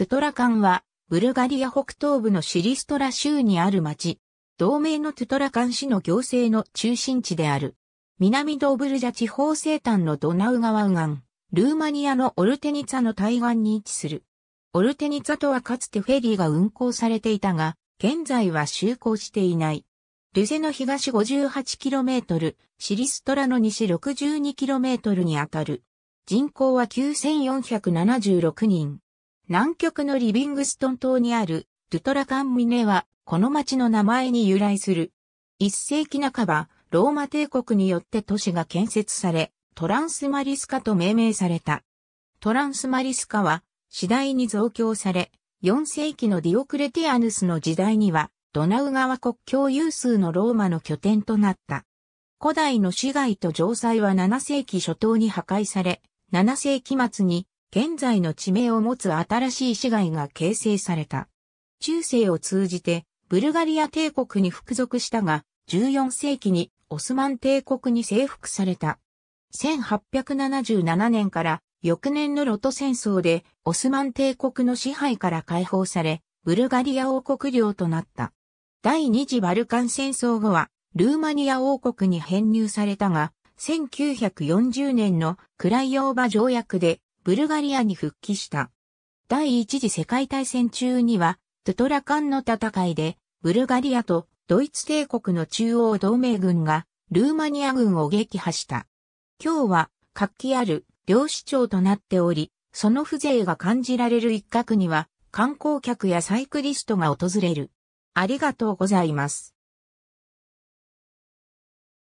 トゥトラカンは、ブルガリア北東部のシリストラ州にある町、同盟のトゥトラカン市の行政の中心地である。南ドーブルジャ地方西端のドナウ川右岸、ルーマニアのオルテニツァの対岸に位置する。オルテニツァとはかつてフェリーが運行されていたが、現在は就航していない。ルゼの東 58km、シリストラの西 62km にあたる。人口は9476人。南極のリビングストン島にあるドゥトラカンミネは、この町の名前に由来する。一世紀半ば、ローマ帝国によって都市が建設され、トランスマリスカと命名された。トランスマリスカは、次第に増強され、4世紀のディオクレティアヌスの時代には、ドナウ川国境有数のローマの拠点となった。古代の市街と城塞は7世紀初頭に破壊され、7世紀末に現在の地名を持つ新しい市街が形成された。中世を通じてブルガリア帝国に服属したが、14世紀にオスマン帝国に征服された。1877年から翌年のロト戦争でオスマン帝国の支配から解放され、ブルガリア王国領となった。第二次バルカン戦争後は、ルーマニア王国に編入されたが、1940年のクライオーバ条約でブルガリアに復帰した。第一次世界大戦中には、トゥトラカンの戦いで、ブルガリアとドイツ帝国の中央同盟軍が、ルーマニア軍を撃破した。今日は、活気ある漁師町となっており、その風情が感じられる一角には、観光客やサイクリストが訪れる。ありがとうございます。